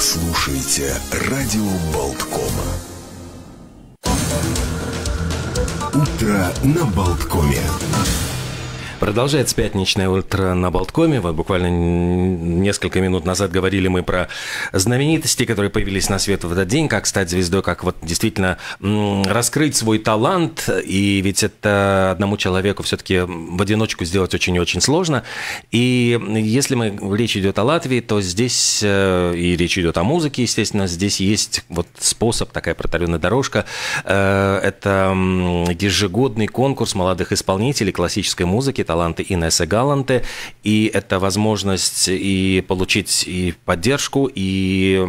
слушаете радио Болткома. Утро на Болткоме. Продолжается пятничное утро на Болткоме. Вот буквально несколько минут назад говорили мы про знаменитости, которые появились на свет в этот день, как стать звездой, как вот действительно раскрыть свой талант. И ведь это одному человеку все-таки в одиночку сделать очень и очень сложно. И если мы речь идет о Латвии, то здесь э, и речь идет о музыке, естественно, здесь есть вот способ, такая протаренная дорожка. Э, это ежегодный конкурс молодых исполнителей классической музыки таланты Инессы Галанте, и это возможность и получить и поддержку, и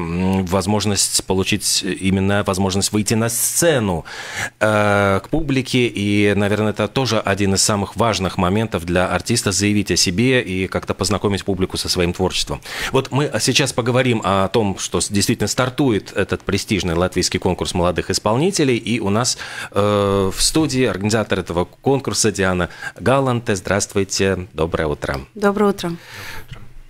возможность получить именно возможность выйти на сцену э, к публике, и, наверное, это тоже один из самых важных моментов для артиста заявить о себе и как-то познакомить публику со своим творчеством. Вот мы сейчас поговорим о том, что действительно стартует этот престижный латвийский конкурс молодых исполнителей, и у нас э, в студии организатор этого конкурса Диана Галанте. Здравствуйте. Здравствуйте, доброе утро. Доброе утро.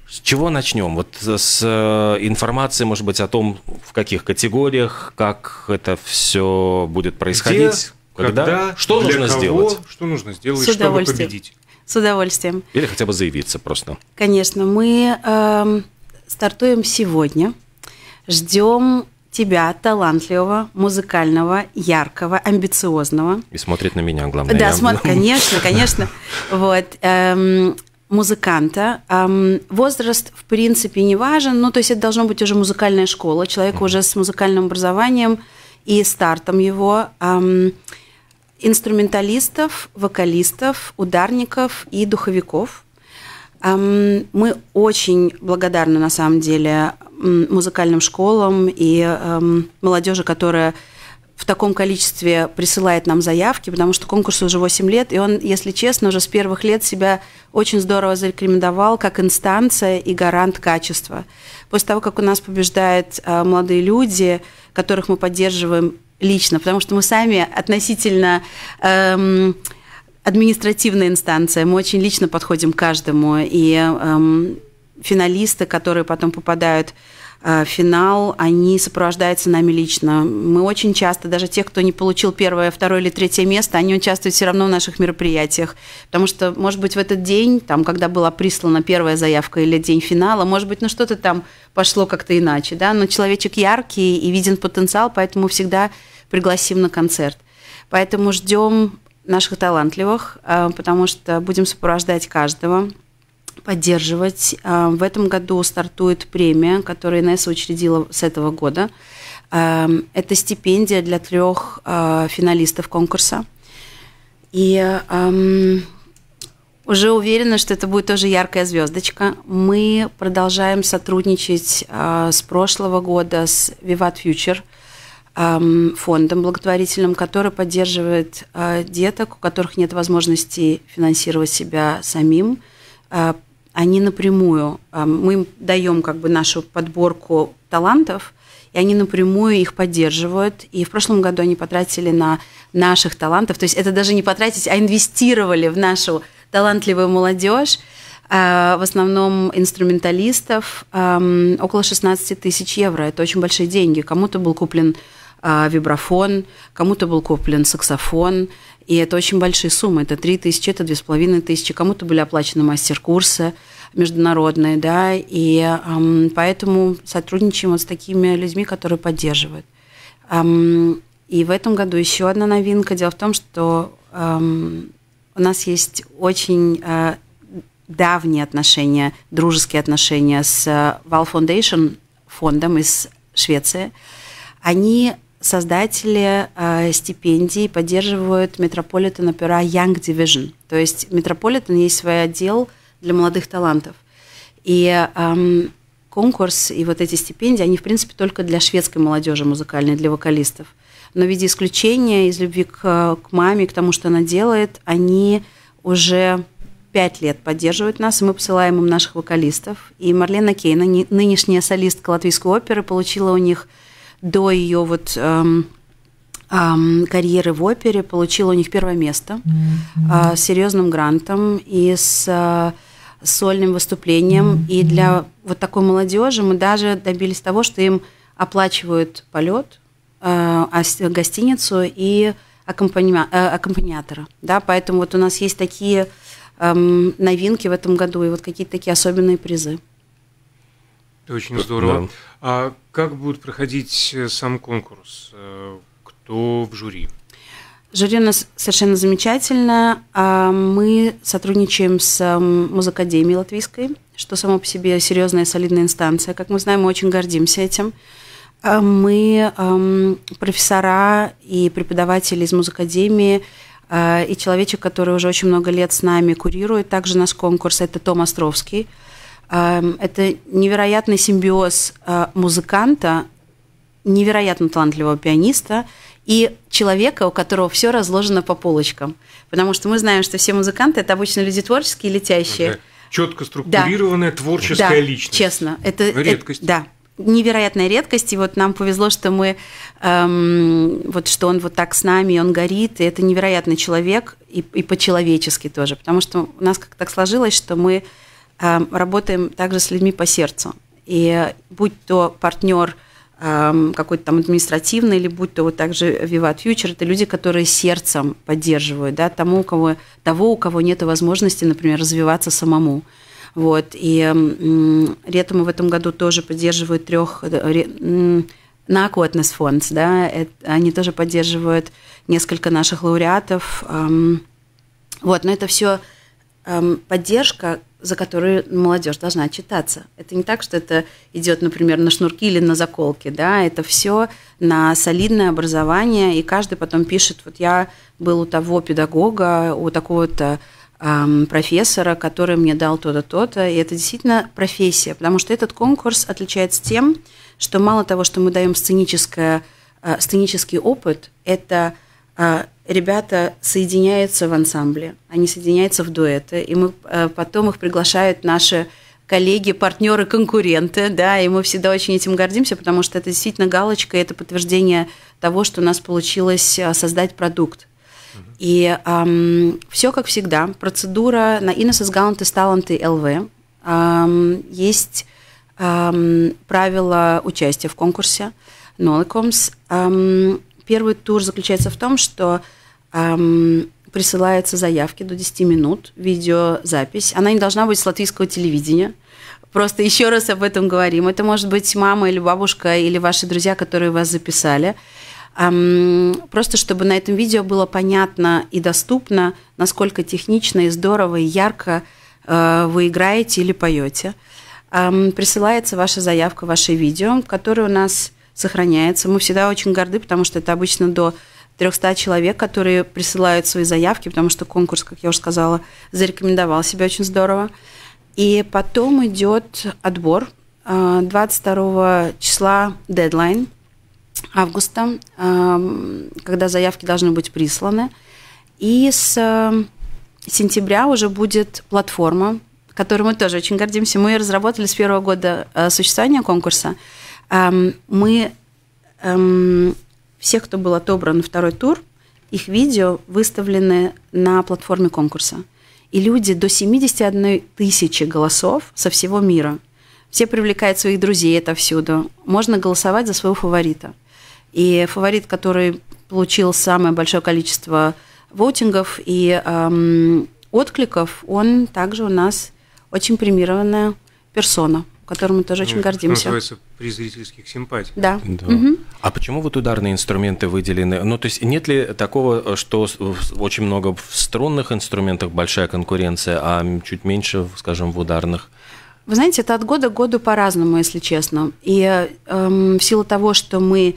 С чего начнем? Вот с э, информации, может быть, о том, в каких категориях, как это все будет происходить. Где, когда, когда, что для нужно кого, сделать? Что нужно сделать, С чтобы победить? С удовольствием. Или хотя бы заявиться просто. Конечно, мы э, стартуем сегодня. Ждем тебя, талантливого, музыкального, яркого, амбициозного. И смотрит на меня, главное. Да, смотрит, конечно, конечно. Вот. Эм, музыканта. Эм, возраст, в принципе, не важен. Ну, то есть это должно быть уже музыкальная школа. Человек уже с музыкальным образованием и стартом его. Эм, инструменталистов, вокалистов, ударников и духовиков – мы очень благодарны, на самом деле, музыкальным школам и молодежи, которая в таком количестве присылает нам заявки, потому что конкурсу уже 8 лет, и он, если честно, уже с первых лет себя очень здорово зарекомендовал как инстанция и гарант качества. После того, как у нас побеждают а, молодые люди, которых мы поддерживаем лично, потому что мы сами относительно... Эм, административная инстанция. Мы очень лично подходим к каждому. И эм, финалисты, которые потом попадают э, в финал, они сопровождаются нами лично. Мы очень часто, даже те, кто не получил первое, второе или третье место, они участвуют все равно в наших мероприятиях. Потому что, может быть, в этот день, там, когда была прислана первая заявка или день финала, может быть, ну что-то там пошло как-то иначе. Да? Но человечек яркий и виден потенциал, поэтому всегда пригласим на концерт. Поэтому ждем наших талантливых, э, потому что будем сопровождать каждого, поддерживать. Э, в этом году стартует премия, которую Инесса учредила с этого года. Э, это стипендия для трех финалистов конкурса. И эм, уже уверена, что это будет тоже яркая звездочка. Мы продолжаем сотрудничать с прошлого года с Vivat Future – фондом благотворительным, который поддерживает а, деток, у которых нет возможности финансировать себя самим. А, они напрямую, мы им даем как бы нашу подборку талантов, и они напрямую их поддерживают. И в прошлом году они потратили на наших талантов, то есть это даже не потратить, а инвестировали в нашу талантливую молодежь, а, в основном инструменталистов, около 16 тысяч евро. Это очень большие деньги. Кому-то был куплен а, вибрафон, кому-то был куплен саксофон, и это очень большие суммы, это 3 тысячи, это с половиной тысячи, кому-то были оплачены мастер-курсы международные, да, и эм, поэтому сотрудничаем вот с такими людьми, которые поддерживают. Эм, и в этом году еще одна новинка. Дело в том, что эм, у нас есть очень э, давние отношения, дружеские отношения с Val а, Foundation фондом из Швеции. Они создатели э, стипендий поддерживают Metropolitan Opera Young Division. То есть Metropolitan есть свой отдел для молодых талантов. И эм, конкурс и вот эти стипендии, они, в принципе, только для шведской молодежи музыкальной, для вокалистов. Но в виде исключения из любви к, к маме, к тому, что она делает, они уже пять лет поддерживают нас, и мы посылаем им наших вокалистов. И Марлена Кейна, нынешняя солистка латвийской оперы, получила у них до ее вот эм, эм, карьеры в опере получила у них первое место mm-hmm. э, с серьезным грантом и с э, сольным выступлением. Mm-hmm. И для вот такой молодежи мы даже добились того, что им оплачивают полет, э, а гостиницу и аккомпанима, э, аккомпаниатора. Да? Поэтому вот у нас есть такие эм, новинки в этом году и вот какие-то такие особенные призы. Это очень здорово. Да. А как будет проходить э, сам конкурс? Э, кто в жюри? Жюри у нас совершенно замечательно. А мы сотрудничаем с Музыкадемией Латвийской, что само по себе серьезная солидная инстанция. Как мы знаем, мы очень гордимся этим. А мы профессора и преподаватели из Музыкадемии а, и человечек, который уже очень много лет с нами курирует также наш конкурс, это Том Островский – Эм, это невероятный симбиоз э, музыканта, невероятно талантливого пианиста и человека, у которого все разложено по полочкам. Потому что мы знаем, что все музыканты это обычно люди творческие, летящие. Да. Четко структурированная да. творческая да, личность. Честно, это редкость. Это, да, невероятная редкость. И вот нам повезло, что мы, эм, вот что он вот так с нами, и он горит, и это невероятный человек и, и по-человечески тоже, потому что у нас как так сложилось, что мы Эм, работаем также с людьми по сердцу. И э, будь то партнер эм, какой-то там административный, или будь то вот также Vivat Future, это люди, которые сердцем поддерживают, да, тому, у кого, того, у кого нет возможности, например, развиваться самому. Вот, и Ретому эм, в этом году тоже поддерживают трех э, на Акотнес фонд, да, это, они тоже поддерживают несколько наших лауреатов. вот, но это все поддержка, за которые молодежь должна отчитаться. Это не так, что это идет, например, на шнурки или на заколки, да, это все на солидное образование, и каждый потом пишет, вот я был у того педагога, у такого-то эм, профессора, который мне дал то-то, то-то, и это действительно профессия, потому что этот конкурс отличается тем, что мало того, что мы даем сценическое, э, сценический опыт, это а, ребята соединяются в ансамбле, они соединяются в дуэты, и мы э, потом их приглашают наши коллеги, партнеры, конкуренты, да, и мы всегда очень этим гордимся, потому что это действительно галочка, это подтверждение того, что у нас получилось э, создать продукт. И эм, все как всегда. Процедура на Инесес Гаунты Таланты LV Эм, есть эм, правила участия в конкурсе Ноликомс. Эм, Первый тур заключается в том, что эм, присылаются заявки до 10 минут, видеозапись. Она не должна быть с латвийского телевидения. Просто еще раз об этом говорим. Это может быть мама или бабушка или ваши друзья, которые вас записали. Эм, просто чтобы на этом видео было понятно и доступно, насколько технично и здорово и ярко э, вы играете или поете. Эм, присылается ваша заявка, ваше видео, которое у нас сохраняется. Мы всегда очень горды, потому что это обычно до 300 человек, которые присылают свои заявки, потому что конкурс, как я уже сказала, зарекомендовал себя очень здорово. И потом идет отбор. 22 а, числа дедлайн августа, а, когда заявки должны быть присланы. И с а, сентября уже будет платформа, которой мы тоже очень гордимся. Мы ее разработали с первого года существования конкурса – мы все, кто был отобран на второй тур, их видео выставлены на платформе конкурса. И люди до 71 тысячи голосов со всего мира. Все привлекают своих друзей отовсюду. Можно голосовать за своего фаворита. И фаворит, который получил самое большое количество вотингов и эм, откликов, он также у нас очень премированная персона которым мы тоже ну, очень гордимся. Называется при зрительских симпатиях. Да. да. Угу. А почему вот ударные инструменты выделены? Ну, то есть нет ли такого, что очень много в струнных инструментах большая конкуренция, а чуть меньше, скажем, в ударных? Вы знаете, это от года к году по-разному, если честно. И эм, в силу того, что мы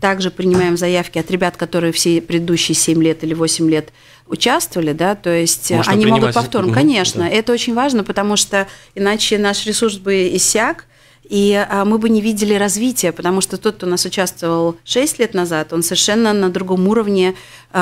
также принимаем заявки от ребят, которые все предыдущие 7 лет или 8 лет участвовали, да, то есть Можно они могут повторно, конечно, да. это очень важно, потому что иначе наш ресурс бы иссяк, и а, мы бы не видели развития, потому что тот, кто у нас участвовал 6 лет назад, он совершенно на другом уровне э,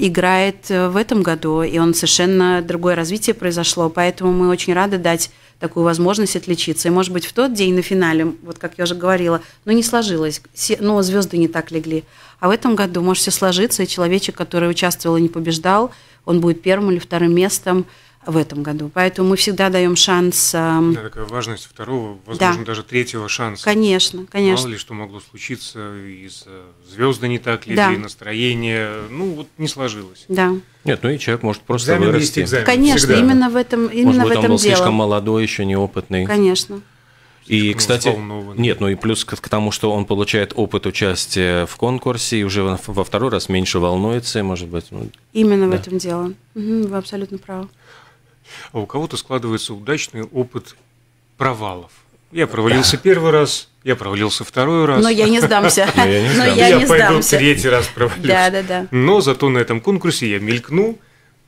играет в этом году, и он совершенно другое развитие произошло, поэтому мы очень рады дать такую возможность отличиться. И, может быть, в тот день на финале, вот как я уже говорила, ну, не сложилось, но ну, звезды не так легли. А в этом году может все сложиться, и человечек, который участвовал и не побеждал, он будет первым или вторым местом в этом году. Поэтому мы всегда даем шанс. Да, эм, такая важность второго, возможно, да. даже третьего шанса. Конечно, конечно. Мало ли что могло случиться, из звезды не так, или да. настроение, ну вот не сложилось. Да. Нет, ну и человек может просто экзамен вырасти. экзамен. Конечно, всегда. именно в этом, именно может быть, в этом он был дело. слишком молодой, еще неопытный. Конечно. И, кстати, нет, ну и плюс к, к тому, что он получает опыт участия в конкурсе и уже во, второй раз меньше волнуется, может быть. Ну, именно да. в этом дело. Угу, вы абсолютно правы а у кого-то складывается удачный опыт провалов. Я провалился да. первый раз, я провалился второй раз. Но я не сдамся. Но я не сдамся. Я, пойду третий раз провалился, Да, да, да. Но зато на этом конкурсе я мелькну,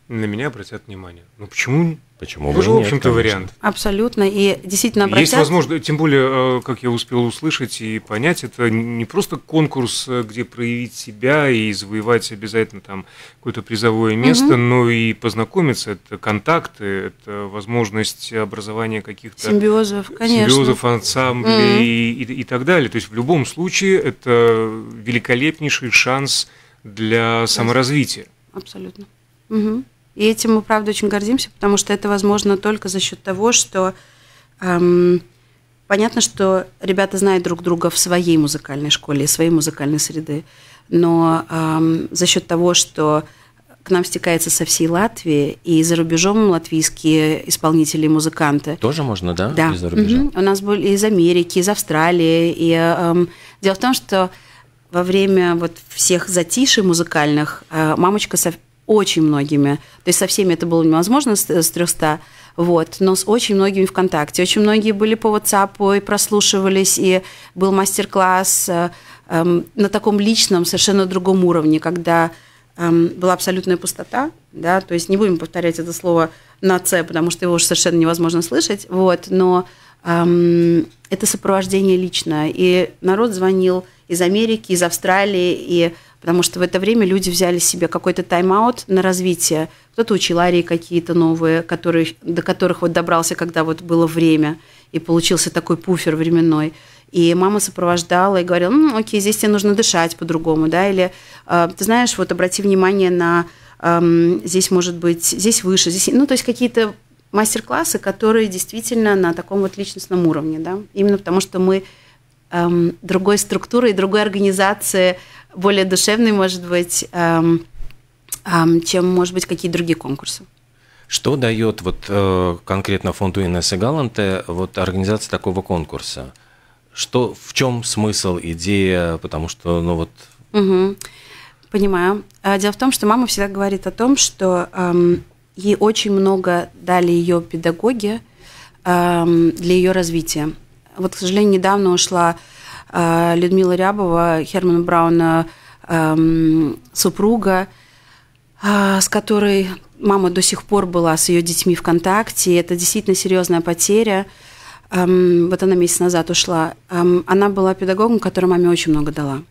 на меня обратят внимание. Ну почему Почему Тоже, ну, нет, в общем-то, вариант. Абсолютно. И действительно обратят... Есть возможность, тем более, э, как я успел услышать и понять, это не просто конкурс, э, где проявить себя и завоевать обязательно там какое-то призовое место, угу. но и познакомиться. Это контакты, это возможность образования каких-то... Симбиозов, конечно. Симбиозов, ансамблей угу. и, и, и так далее. То есть в любом случае это великолепнейший шанс для саморазвития. Абсолютно. Угу. И этим мы, правда, очень гордимся, потому что это возможно только за счет того, что эм, понятно, что ребята знают друг друга в своей музыкальной школе, в своей музыкальной среды, но эм, за счет того, что к нам стекается со всей Латвии, и за рубежом латвийские исполнители и музыканты. Тоже можно, да? Да. Из-за рубежа? Угу. У нас были из Америки, из Австралии. И, эм, дело в том, что во время вот всех затишей музыкальных э, мамочка со очень многими. То есть со всеми это было невозможно с, э, с 300, вот, но с очень многими ВКонтакте. Очень многие были по WhatsApp и прослушивались, и был мастер-класс э, э, на таком личном, совершенно другом уровне, когда эм, была абсолютная пустота, да, то есть не будем повторять это слово на «ц», потому что его уже совершенно невозможно слышать, вот, но эм, это сопровождение личное, И народ звонил, из Америки, из Австралии, и потому что в это время люди взяли себе какой-то тайм-аут на развитие. Кто-то учил арии какие-то новые, которые, до которых вот добрался, когда вот было время, и получился такой пуфер временной. И мама сопровождала и говорила, ну, окей, здесь тебе нужно дышать по-другому, да, или, а, ты знаешь, вот обрати внимание на, здесь может быть, здесь выше, здесь, ну, то есть какие-то мастер-классы, которые действительно на таком вот личностном уровне, да, именно потому что мы эм, другой структуры и другой организации, более душевной, может быть, эм, эм, чем, может быть, какие другие конкурсы. Что дает вот э, конкретно фонду Инессы Галанте вот организация такого конкурса? Что, в чем смысл, идея? Потому что, ну вот... Угу. Понимаю. А, дело в том, что мама всегда говорит о том, что эм, ей очень много дали ее педагоги эм, для ее развития. Вот, к сожалению, недавно ушла э, Людмила Рябова, Хермана Брауна, э, эм, супруга, э, с которой мама до сих пор была с ее детьми в контакте. Это действительно серьезная потеря. Эм, вот она месяц назад ушла. Эм, она была педагогом, которая маме очень много дала.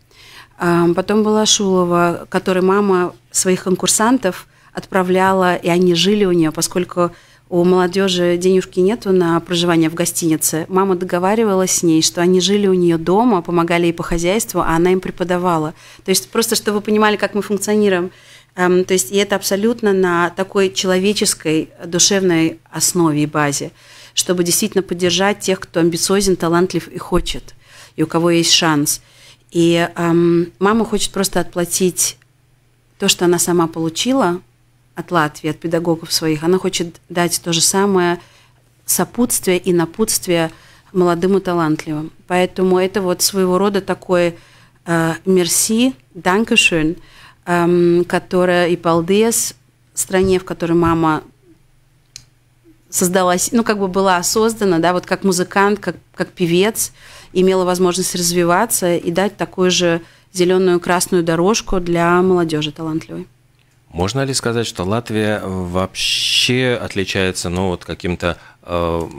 Потом была Шулова, которой мама своих конкурсантов отправляла, и они жили у нее, поскольку у молодежи денежки нету на проживание в гостинице. Мама договаривалась с ней, что они жили у нее дома, помогали ей по хозяйству, а она им преподавала. То есть просто, чтобы вы понимали, как мы функционируем. Эм, то есть и это абсолютно на такой человеческой, душевной основе и базе, чтобы действительно поддержать тех, кто амбициозен, талантлив и хочет, и у кого есть шанс. И эм, мама хочет просто отплатить то, что она сама получила, от Латвии, от педагогов своих. Она хочет дать то же самое сопутствие и напутствие молодым и талантливым. Поэтому это вот своего рода такое э, мерси, данкешен, эм, которая и Палдес, стране, в которой мама создалась, ну, как бы была создана, да, вот как музыкант, как, как певец, имела возможность развиваться и дать такую же зеленую красную дорожку для молодежи талантливой. Можно ли сказать, что Латвия вообще отличается ну, вот каким-то э,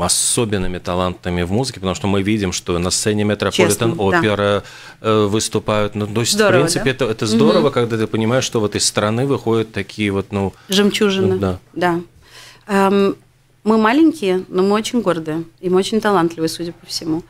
особенными талантами в музыке, потому что мы видим, что на сцене Метрополитен опера да. Э, выступают. Ну, то есть, здорово, в принципе, да? это, это здорово, угу. когда ты понимаешь, что вот из страны выходят такие вот, ну. Жемчужины. Ну, да. да. Эм, мы маленькие, но мы очень гордые. И мы очень талантливые, судя по всему.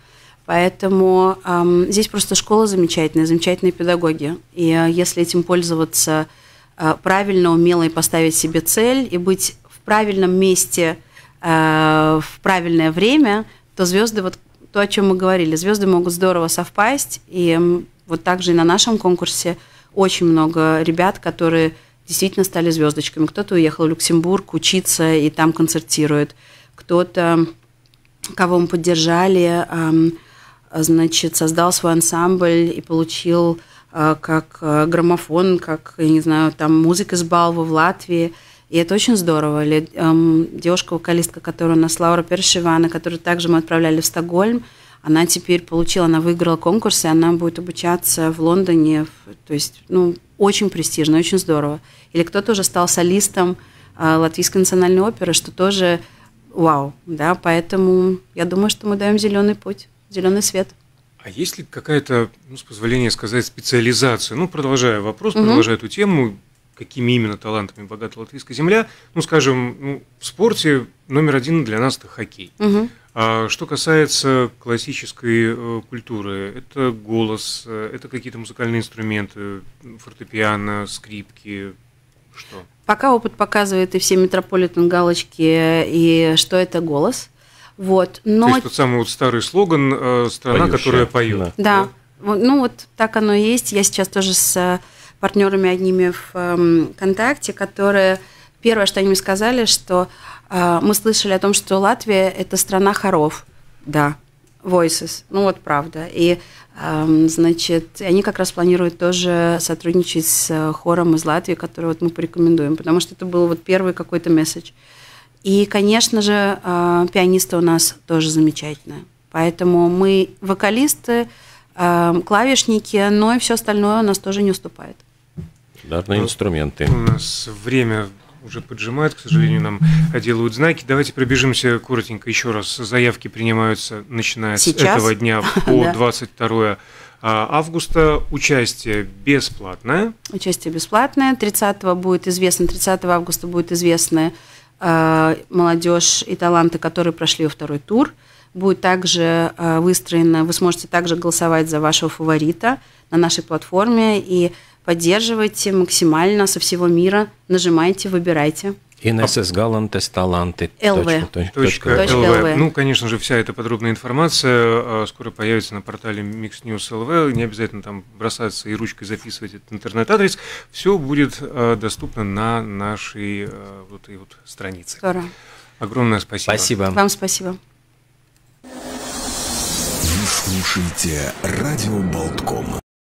Поэтому эм, здесь просто школа замечательная, замечательные педагоги. И э, если этим пользоваться Э, правильно, умело и поставить себе цель, и быть в правильном месте э, в правильное время, то звезды, вот то, о чем мы говорили, звезды могут здорово совпасть. И вот также и на нашем конкурсе очень много ребят, которые действительно стали звездочками. Кто-то уехал в Люксембург учиться и там концертирует. Кто-то, кого мы поддержали, значит, создал свой ансамбль и получил Э, как э, граммофон, как, я не знаю, там музыка с балва в Латвии. И это очень здорово. Или эм, девушка-вокалистка, которая у нас Лаура Першивана, которую также мы отправляли в Стокгольм, она теперь получила, она выиграла конкурс, и она будет обучаться в Лондоне. То есть, ну, очень престижно, очень здорово. Или кто-то уже стал солистом э, Латвийской национальной оперы, что тоже вау, да, поэтому я думаю, что мы даем зеленый путь, зеленый свет. А есть ли какая-то, ну, с позволения сказать, специализация? Ну, продолжая вопрос, угу. продолжая эту тему, какими именно талантами богата латвийская земля. Ну, скажем, ну, в спорте номер один для нас это хоккей. Угу. А что касается классической э, культуры, это голос, э, это какие-то музыкальные инструменты, фортепиано, скрипки, что? Пока опыт показывает и все метрополитен галочки, и что это голос – вот, но... То есть тот самый вот старый слоган э, «Страна, Поющая. которая поет». Да. да. Ну вот так оно и есть. Я сейчас тоже с э, партнерами одними в эм, ВКонтакте, которые первое, что они мне сказали, что э, мы слышали о том, что Латвия – это страна хоров. Да, Voices. Ну вот правда. И эм, Значит, они как раз планируют тоже сотрудничать с хором из Латвии, который вот мы порекомендуем, потому что это был вот первый какой-то месседж. И, конечно же, э, пианисты у нас тоже замечательные. Поэтому мы вокалисты, э, клавишники, но и все остальное у нас тоже не уступает. Ударные ну, инструменты. У нас время уже поджимает, к сожалению, нам делают знаки. Давайте пробежимся коротенько еще раз. Заявки принимаются, начиная Сейчас? с этого дня по 22 а, августа. Участие бесплатное. Участие бесплатное. 30 будет известно, 30 августа будет известно Э, молодежь и таланты, которые прошли во второй тур. Будет также э, выстроено, вы сможете также голосовать за вашего фаворита на нашей платформе и поддерживайте максимально со всего мира, нажимайте, выбирайте. Инессес Галантес Таланты. ЛВ. Л.В. Ну, конечно же, вся эта подробная информация а, скоро появится на портале Mix News LV. Не обязательно там бросаться и ручкой записывать этот интернет-адрес. Все будет а, доступно на нашей а, вот этой вот странице. Здорово. Огромное спасибо. Спасибо. Вам спасибо. Вы слушаете Радио Болтком.